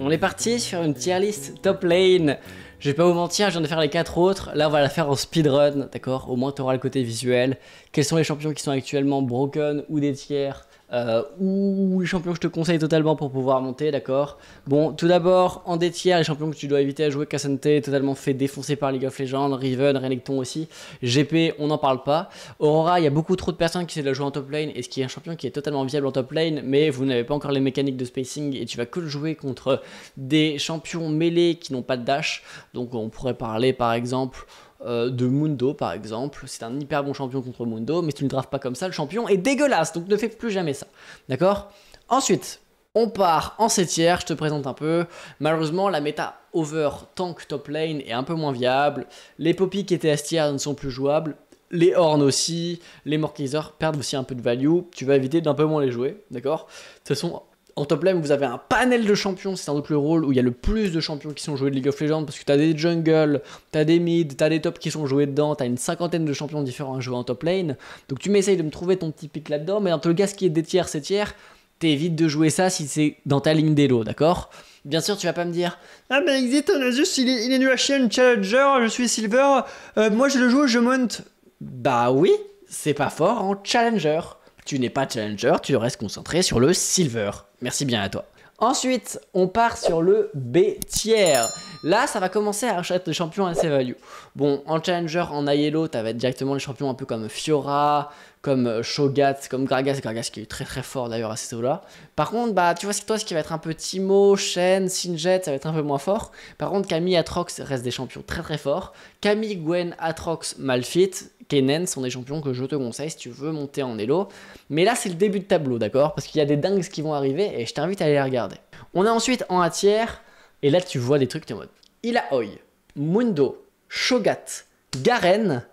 On est parti sur une tier list top lane. Je vais pas vous mentir, je viens de faire les quatre autres. Là, on va la faire en speedrun, d'accord Au moins, tu auras le côté visuel. Quels sont les champions qui sont actuellement broken ou des tiers euh, ou les champions que je te conseille totalement pour pouvoir monter, d'accord Bon, tout d'abord, en détière les champions que tu dois éviter à jouer, Cassante est totalement fait défoncer par League of Legends, Riven, Renekton aussi, GP, on n'en parle pas. Aurora, il y a beaucoup trop de personnes qui essaient de la jouer en top lane, et ce qui est un champion qui est totalement viable en top lane, mais vous n'avez pas encore les mécaniques de spacing, et tu vas que le jouer contre des champions mêlés qui n'ont pas de dash, donc on pourrait parler par exemple... Euh, de Mundo par exemple. C'est un hyper bon champion contre Mundo, mais tu ne drafts pas comme ça, le champion est dégueulasse, donc ne fais plus jamais ça. D'accord Ensuite, on part en 7 je te présente un peu. Malheureusement, la méta over tank top lane est un peu moins viable. Les Poppy qui étaient tiers ne sont plus jouables. Les Horns aussi, les Morkaiser perdent aussi un peu de value. Tu vas éviter d'un peu moins les jouer, d'accord De toute façon, en top lane, vous avez un panel de champions, c'est sans doute le rôle où il y a le plus de champions qui sont joués de League of Legends, parce que t'as des jungles, t'as des mid, t'as des tops qui sont joués dedans, t'as une cinquantaine de champions différents à jouer en top lane. Donc tu m'essayes de me trouver ton petit pic là-dedans, mais entre le ce qui est des tiers, c'est tiers, t'évites de jouer ça si c'est dans ta ligne d'élo, d'accord Bien sûr, tu vas pas me dire Ah, mais Exit on il est, il est nu à challenger, je suis silver, euh, moi je le joue, je monte. Bah oui, c'est pas fort en challenger tu n'es pas challenger, tu restes concentré sur le silver. Merci bien à toi. Ensuite, on part sur le B tier. Là, ça va commencer à acheter des champions assez value. Bon, en challenger, en Aiello, être directement les champions un peu comme Fiora, comme euh, Shogat, comme Gragas, Gragas qui est très très fort d'ailleurs à ces niveau là Par contre, bah, tu vois, c'est toi ce qui va être un peu Timo, Shen, Sinjet, ça va être un peu moins fort. Par contre, Camille, Atrox restent des champions très très forts. Camille, Gwen, Atrox, malfit Kennen sont des champions que je te conseille si tu veux monter en Elo. Mais là, c'est le début de tableau, d'accord Parce qu'il y a des dingues qui vont arriver et je t'invite à aller les regarder. On est ensuite en A tiers, et là, tu vois des trucs, tu en mode Ilaoi, Mundo, Shogat, Garen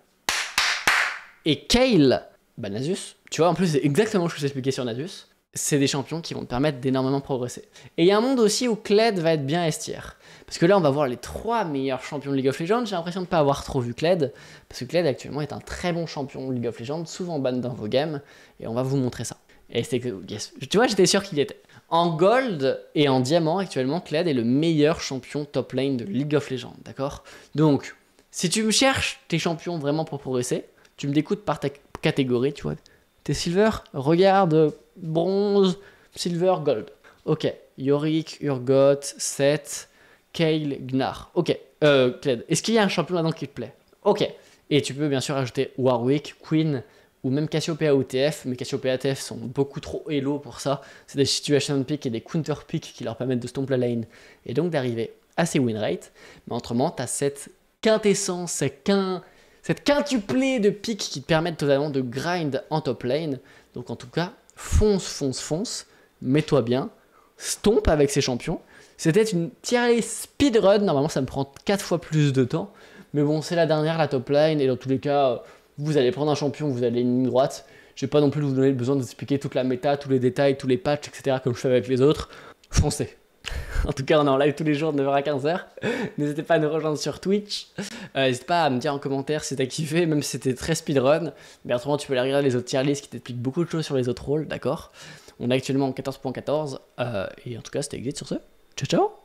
et Kale bah, Nasus. Tu vois, en plus, c'est exactement ce que je t'expliquais sur Nasus. C'est des champions qui vont te permettre d'énormément progresser. Et il y a un monde aussi où Kled va être bien estière. Parce que là, on va voir les trois meilleurs champions de League of Legends. J'ai l'impression de ne pas avoir trop vu Kled. Parce que Kled, actuellement, est un très bon champion de League of Legends, souvent ban dans vos games. Et on va vous montrer ça. Et c'est que, tu vois, j'étais sûr qu'il était. En gold et en diamant, actuellement, Kled est le meilleur champion top lane de League of Legends, d'accord Donc, si tu me cherches tes champions vraiment pour progresser, tu me découtes par ta, catégorie, tu vois. T'es silver Regarde, bronze, silver, gold. Ok, Yorick, Urgot, Seth, Kale, Gnar. Ok, euh, est-ce qu'il y a un champion là-dedans qui te plaît Ok, et tu peux bien sûr ajouter Warwick, Queen, ou même Cassiopeia ou TF, mais Cassiopeia TF sont beaucoup trop elo pour ça. C'est des situation pick et des counter pick qui leur permettent de stomp la lane et donc d'arriver à ces win rate. Mais autrement, t'as as cette quintessence, cette quin cette quintuplée de pics qui te permettent totalement de grind en top lane. Donc en tout cas, fonce, fonce, fonce, mets-toi bien, stomp avec ces champions. C'était une tier speedrun, normalement ça me prend 4 fois plus de temps, mais bon c'est la dernière, la top lane, et dans tous les cas, vous allez prendre un champion, vous allez une ligne droite. Je vais pas non plus vous donner le besoin de vous expliquer toute la méta, tous les détails, tous les patchs, etc. comme je fais avec les autres. Foncez En tout cas, on est en live tous les jours de 9h à 15h. N'hésitez pas à nous rejoindre sur Twitch. Euh, N'hésite pas à me dire en commentaire si t'as kiffé, même si c'était très speedrun. Mais autrement, tu peux aller regarder les autres tier lists qui t'expliquent beaucoup de choses sur les autres rôles, d'accord On est actuellement en 14.14. Euh, et en tout cas, c'était Exit sur ce. Ciao, ciao